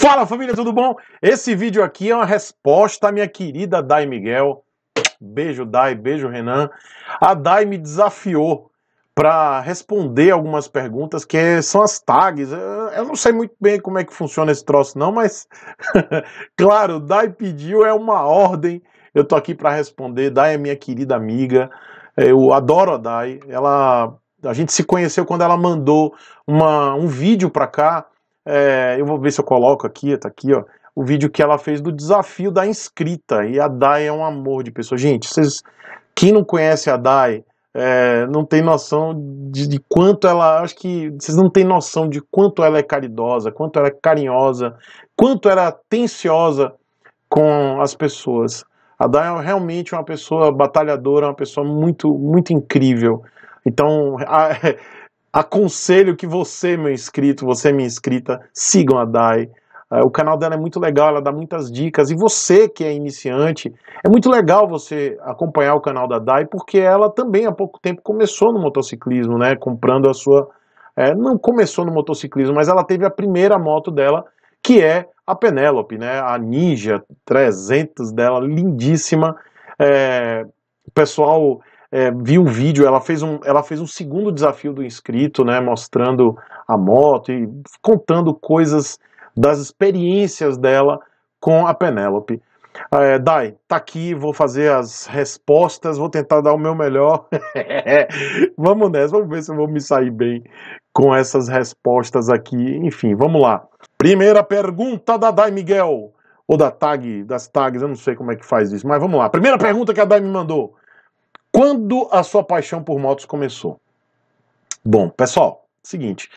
Fala família, tudo bom? Esse vídeo aqui é uma resposta à minha querida Dai Miguel. Beijo Dai, beijo Renan. A Dai me desafiou para responder algumas perguntas que são as tags. Eu não sei muito bem como é que funciona esse troço não, mas claro, Dai pediu é uma ordem. Eu tô aqui para responder. Dai é minha querida amiga. Eu adoro a Dai. Ela a gente se conheceu quando ela mandou uma, um vídeo para cá é, eu vou ver se eu coloco aqui, tá aqui, ó. O vídeo que ela fez do desafio da inscrita. E a Dai é um amor de pessoa. Gente, vocês. Quem não conhece a Dai, é, não tem noção de, de, quanto ela. Acho que vocês não têm noção de quanto ela é caridosa, quanto ela é carinhosa, quanto ela é atenciosa com as pessoas. A Dai é realmente uma pessoa batalhadora, uma pessoa muito, muito incrível. Então, a, Aconselho que você, meu inscrito, você, minha inscrita, sigam a Dai. É, o canal dela é muito legal, ela dá muitas dicas. E você que é iniciante, é muito legal você acompanhar o canal da Dai, porque ela também há pouco tempo começou no motociclismo, né? Comprando a sua. É, não começou no motociclismo, mas ela teve a primeira moto dela, que é a Penélope, né? A Ninja 300 dela, lindíssima. É, o pessoal é, vi um vídeo, ela fez um, ela fez um segundo desafio do inscrito, né, mostrando a moto e contando coisas das experiências dela com a Penélope. É, Dai, tá aqui, vou fazer as respostas, vou tentar dar o meu melhor. vamos nessa, vamos ver se eu vou me sair bem com essas respostas aqui. Enfim, vamos lá. Primeira pergunta da Dai Miguel, ou da Tag, das tags, eu não sei como é que faz isso, mas vamos lá. Primeira pergunta que a Dai me mandou. Quando a sua paixão por motos começou? Bom, pessoal, seguinte.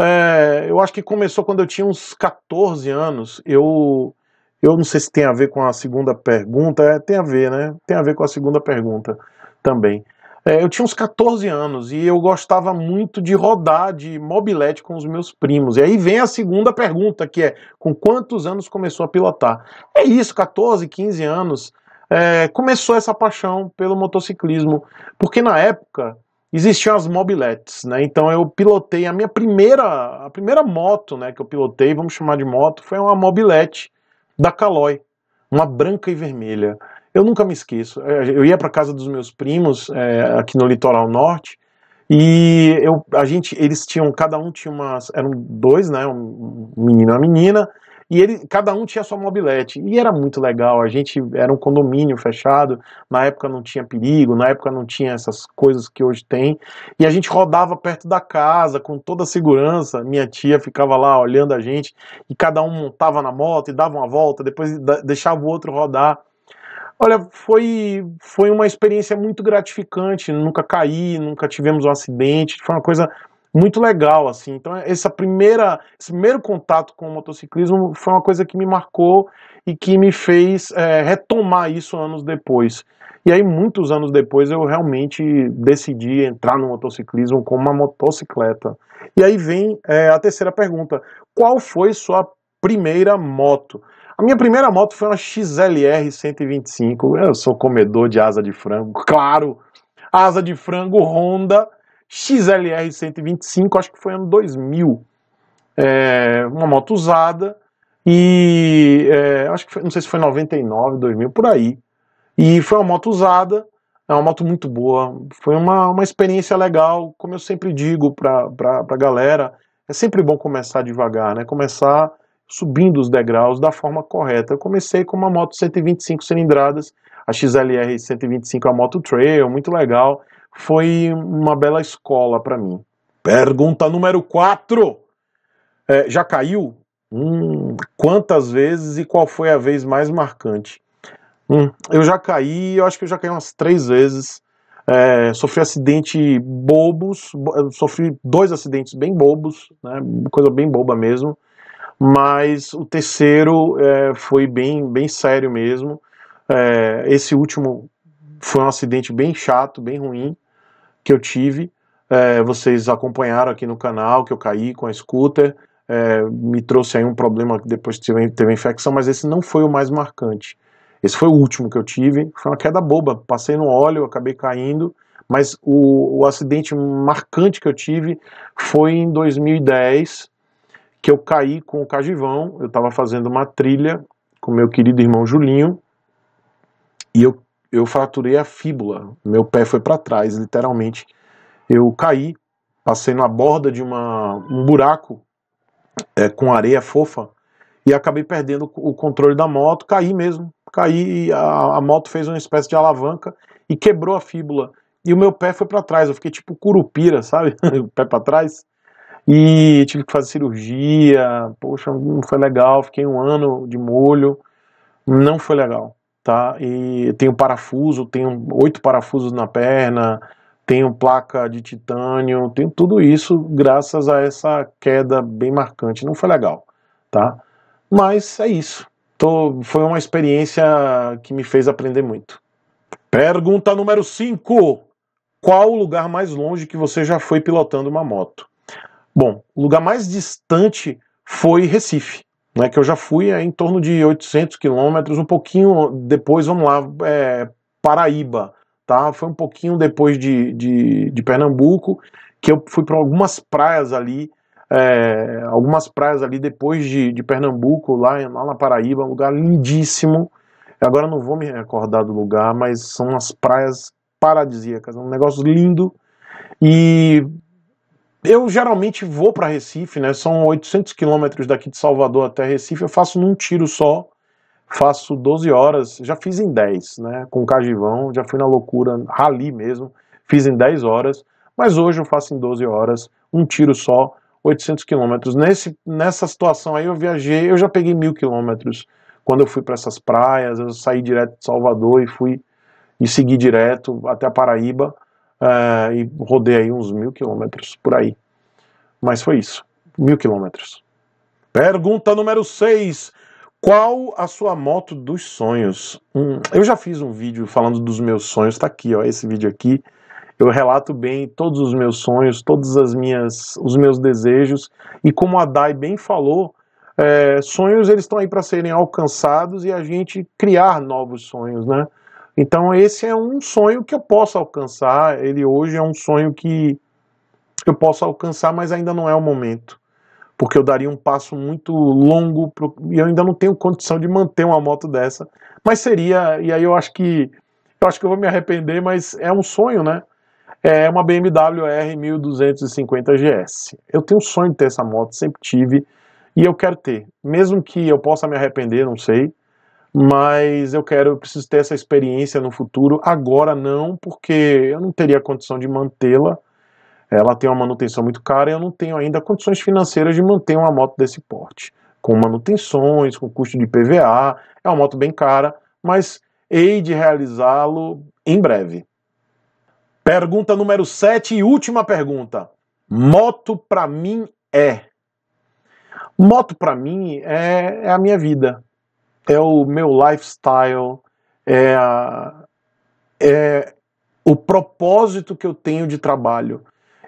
É, eu acho que começou quando eu tinha uns 14 anos. Eu, eu não sei se tem a ver com a segunda pergunta. É, tem a ver, né? Tem a ver com a segunda pergunta também. É, eu tinha uns 14 anos e eu gostava muito de rodar de mobilete com os meus primos. E aí vem a segunda pergunta, que é: com quantos anos começou a pilotar? É isso, 14, 15 anos é, começou essa paixão pelo motociclismo, porque na época existiam as mobiletes, né? Então eu pilotei a minha primeira, a primeira moto, né, que eu pilotei, vamos chamar de moto, foi uma mobilete da Caloi, uma branca e vermelha. Eu nunca me esqueço. É, eu ia para casa dos meus primos é, aqui no litoral norte e eu, a gente, eles tinham, cada um tinha umas, eram dois, né, um menino e uma menina. E ele, cada um tinha sua mobilete. E era muito legal. A gente era um condomínio fechado. Na época não tinha perigo, na época não tinha essas coisas que hoje tem. E a gente rodava perto da casa com toda a segurança. Minha tia ficava lá olhando a gente. E cada um montava na moto e dava uma volta. Depois deixava o outro rodar. Olha, foi, foi uma experiência muito gratificante. Nunca caí, nunca tivemos um acidente. Foi uma coisa muito legal, assim. Então, essa primeira, esse primeiro contato com o motociclismo foi uma coisa que me marcou e que me fez é, retomar isso anos depois. E aí, muitos anos depois, eu realmente decidi entrar no motociclismo com uma motocicleta. E aí vem é, a terceira pergunta: qual foi sua primeira moto? A minha primeira moto foi uma XLR 125. Eu sou comedor de asa de frango, claro. Asa de frango Honda XLR 125, acho que foi ano 2000. É, uma moto usada e é, acho que foi, não sei se foi 99, 2000, por aí. E foi uma moto usada, é uma moto muito boa, foi uma, uma experiência legal, como eu sempre digo para a galera, é sempre bom começar devagar, né? Começar subindo os degraus da forma correta. Eu comecei com uma moto 125 cilindradas, a XLR 125 a moto trail, muito legal foi uma bela escola para mim. Pergunta número 4. É, já caiu? Hum, quantas vezes e qual foi a vez mais marcante? Hum, eu já caí, eu acho que eu já caí umas três vezes. É, sofri acidente bobos, sofri dois acidentes bem bobos, né, coisa bem boba mesmo. Mas o terceiro é, foi bem, bem sério mesmo. É, esse último foi um acidente bem chato, bem ruim que eu tive. É, vocês acompanharam aqui no canal que eu caí com a scooter. É, me trouxe aí um problema que depois teve, teve infecção, mas esse não foi o mais marcante. Esse foi o último que eu tive. Foi uma queda boba. Passei no óleo, acabei caindo. Mas o, o acidente marcante que eu tive foi em 2010, que eu caí com o Cajivão. Eu estava fazendo uma trilha com meu querido irmão Julinho. E eu eu fraturei a fíbula. Meu pé foi para trás, literalmente. Eu caí, passei na borda de uma, um buraco é, com areia fofa e acabei perdendo o controle da moto. Caí mesmo, caí e a, a moto fez uma espécie de alavanca e quebrou a fíbula. E o meu pé foi para trás, eu fiquei tipo curupira, sabe? o pé para trás. E tive que fazer cirurgia. Poxa, não foi legal. Fiquei um ano de molho. Não foi legal tá? E tenho parafuso, tenho oito parafusos na perna, tenho placa de titânio, tenho tudo isso graças a essa queda bem marcante. Não foi legal, tá? Mas é isso. Tô, foi uma experiência que me fez aprender muito. Pergunta número 5. Qual o lugar mais longe que você já foi pilotando uma moto? Bom, o lugar mais distante foi Recife né, que eu já fui é, em torno de 800 quilômetros, um pouquinho depois, vamos lá, é, Paraíba, tá? Foi um pouquinho depois de, de, de Pernambuco, que eu fui para algumas praias ali, é, algumas praias ali depois de, de Pernambuco, lá, lá na Paraíba, um lugar lindíssimo. Agora não vou me recordar do lugar, mas são umas praias paradisíacas, um negócio lindo. E eu geralmente vou para Recife, né? São 800 quilômetros daqui de Salvador até Recife. Eu faço num tiro só, faço 12 horas. Já fiz em 10, né? Com Cajivão, já fui na loucura, rali mesmo. Fiz em 10 horas, mas hoje eu faço em 12 horas, um tiro só, 800 quilômetros. Nessa situação aí eu viajei, eu já peguei mil quilômetros. Quando eu fui para essas praias, eu saí direto de Salvador e fui e segui direto até a Paraíba uh, e rodei aí uns mil quilômetros por aí. Mas foi isso, mil quilômetros. Pergunta número 6. Qual a sua moto dos sonhos? Hum, eu já fiz um vídeo falando dos meus sonhos, tá aqui, ó, esse vídeo aqui. Eu relato bem todos os meus sonhos, todos as minhas, os meus desejos e como a Dai bem falou, é, sonhos eles estão aí para serem alcançados e a gente criar novos sonhos, né? Então esse é um sonho que eu posso alcançar. Ele hoje é um sonho que eu posso alcançar, mas ainda não é o momento, porque eu daria um passo muito longo pro... e eu ainda não tenho condição de manter uma moto dessa. Mas seria e aí eu acho que eu acho que eu vou me arrepender, mas é um sonho, né? É uma BMW R 1250 GS. Eu tenho um sonho de ter essa moto, sempre tive e eu quero ter, mesmo que eu possa me arrepender, não sei mas eu quero, eu preciso ter essa experiência no futuro. Agora não, porque eu não teria condição de mantê-la. Ela tem uma manutenção muito cara e eu não tenho ainda condições financeiras de manter uma moto desse porte, com manutenções, com custo de PVA. É uma moto bem cara, mas hei de realizá-lo em breve. Pergunta número 7 e última pergunta. Moto para mim é. Moto para mim é, é a minha vida é o meu lifestyle, é, a, é o propósito que eu tenho de trabalho.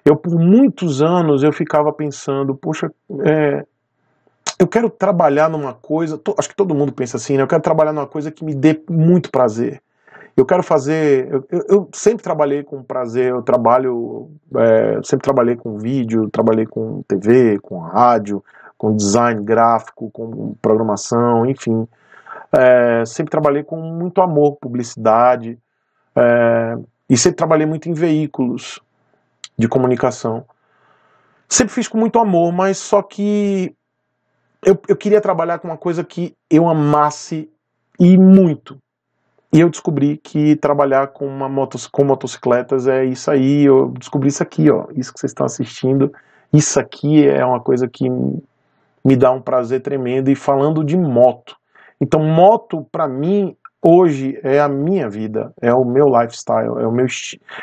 Eu, por muitos anos, eu ficava pensando, poxa, é, eu quero trabalhar numa coisa, to, acho que todo mundo pensa assim, né? Eu quero trabalhar numa coisa que me dê muito prazer. Eu quero fazer, eu, eu sempre trabalhei com prazer, eu trabalho, é, sempre trabalhei com vídeo, trabalhei com TV, com rádio, com design gráfico, com programação, enfim é, sempre trabalhei com muito amor, publicidade, é, e sempre trabalhei muito em veículos de comunicação. Sempre fiz com muito amor, mas só que eu, eu queria trabalhar com uma coisa que eu amasse e muito. E eu descobri que trabalhar com, uma moto, com motocicletas é isso aí. Eu descobri isso aqui, ó. Isso que vocês estão assistindo. Isso aqui é uma coisa que me dá um prazer tremendo. E falando de moto, então, moto para mim hoje é a minha vida, é o meu lifestyle, é o meu,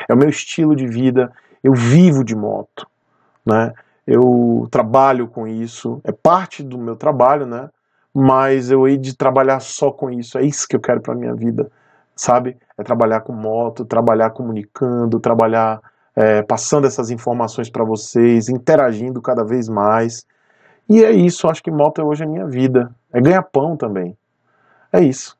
é o meu estilo de vida. Eu vivo de moto, né? Eu trabalho com isso, é parte do meu trabalho, né? Mas eu hei de trabalhar só com isso, é isso que eu quero para minha vida, sabe? É trabalhar com moto, trabalhar comunicando, trabalhar é, passando essas informações para vocês, interagindo cada vez mais. E é isso, acho que moto é hoje é minha vida. É ganhar pão também. É isso.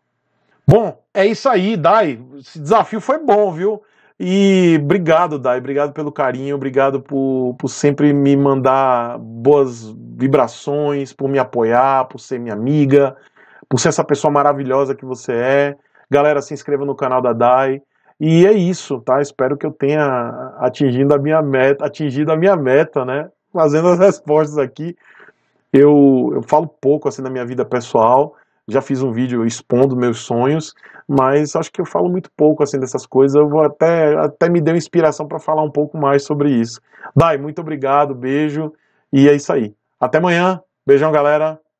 Bom, é isso aí, Dai. Esse desafio foi bom, viu? E obrigado, Dai. Obrigado pelo carinho, obrigado por, por sempre me mandar boas vibrações, por me apoiar, por ser minha amiga, por ser essa pessoa maravilhosa que você é. Galera, se inscreva no canal da Dai. E é isso, tá? Espero que eu tenha atingido a minha meta, atingido a minha meta, né? Fazendo as respostas aqui. Eu, eu falo pouco assim na minha vida pessoal, já fiz um vídeo expondo meus sonhos, mas acho que eu falo muito pouco assim dessas coisas. Eu vou até até me deu inspiração para falar um pouco mais sobre isso. Dai, muito obrigado, beijo e é isso aí. Até amanhã. Beijão, galera.